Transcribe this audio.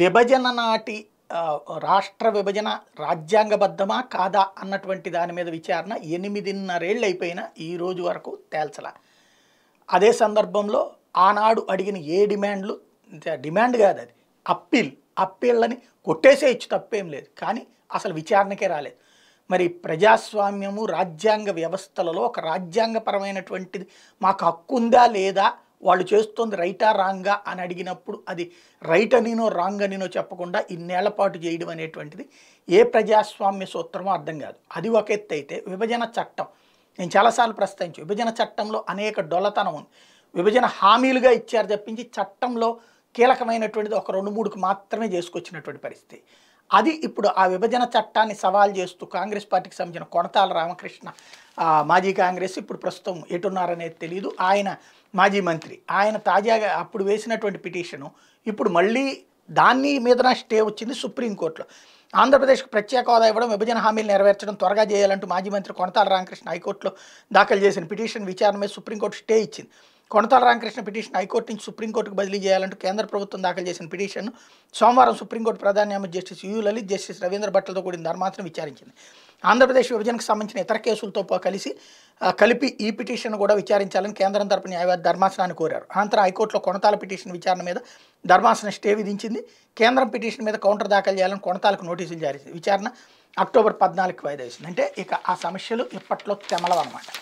విభజన నాటి రాష్ట్ర విభజన రాజ్యాంగబద్ధమా కాదా అన్నటువంటి దాని మీద విచారణ ఎనిమిదిన్నరేళ్ళు అయిపోయినా ఈ రోజు వరకు తేల్చల అదే సందర్భంలో ఆనాడు అడిగిన ఏ డిమాండ్లు డిమాండ్ కాదు అది అప్పీల్ అప్పీళ్ళని కొట్టేసేయచ్చు తప్పేం లేదు కానీ అసలు విచారణకే రాలేదు మరి ప్రజాస్వామ్యము రాజ్యాంగ వ్యవస్థలలో ఒక రాజ్యాంగపరమైనటువంటిది మాకు హక్కు ఉందా లేదా వాళ్ళు చేస్తుంది రైటా రాంగా అని అడిగినప్పుడు అది రైట్ అనినో రాంగ్ అనినో చెప్పకుండా ఇన్నేళ్ల పాటు చేయడం అనేటువంటిది ఏ ప్రజాస్వామ్య సూత్రమో అర్థం కాదు అది ఒక ఎత్తు అయితే విభజన చట్టం నేను చాలాసార్లు ప్రస్తావించు విభజన చట్టంలో అనేక డొల్లతనం ఉంది విభజన హామీలుగా ఇచ్చారు తప్పించి చట్టంలో కీలకమైనటువంటిది ఒక రెండు మూడుకు మాత్రమే చేసుకొచ్చినటువంటి పరిస్థితి అది ఇప్పుడు ఆ విభజన చట్టాన్ని సవాల్ చేస్తూ కాంగ్రెస్ పార్టీకి సంబంధించిన కొనతాల రామకృష్ణ మాజీ కాంగ్రెస్ ఇప్పుడు ప్రస్తుతం ఎటున్నారనేది తెలియదు ఆయన మాజీ మంత్రి ఆయన తాజాగా అప్పుడు వేసినటువంటి పిటిషను ఇప్పుడు మళ్ళీ దాన్ని మీదన స్టే వచ్చింది సుప్రీంకోర్టులో ఆంధ్రప్రదేశ్కి ప్రత్యేక హోదా ఇవ్వడం విభజన హామీలు నెరవేర్చడం త్వరగా చేయాలంటూ మాజీ మంత్రి కొనతాల రామకృష్ణ హైకోర్టులో దాఖలు చేసిన పిటిషన్ విచారణ మీద సుప్రీంకోర్టు స్టే ఇచ్చింది కొనతాల రామకృష్ణ పిటిషన్ హైకోర్టు నుంచి సుప్రీంకోర్టుకు బదిలీ చేయాలంటూ కేంద్ర ప్రభుత్వం దాఖలు చేసిన పిటిషన్ సోమవారం సుప్రీంకోర్టు ప్రధాన న్యాయమూర్తి justice U Lalit justice Ravindra భట్లతో కూడిన ధర్మాసనం విచారించింది ఆంధ్రప్రదేశ్ విభజనకు సంబంధించిన ఇతర కేసులతో కలిసి కలిపి ఈ పిటిషన్ కూడా విచారించాలని కేంద్రం తరపు న్యాయవాది ధర్మాసనాన్ని కోరారు అనంతరం హైకోర్టులో కొనతాల పిటిషన్ విచారణ మీద ధర్మాసనం స్టే విధించింది కేంద్రం పిటిషన్ మీద కౌంటర్ దాఖలు చేయాలని కొనతాలకు నోటీసులు జారీ విచారణ అక్టోబర్ పద్నాలుగుకి వాయిదా వేసింది అంటే ఇక ఆ సమస్యలు ఇప్పట్లో తెమలవన్నమాట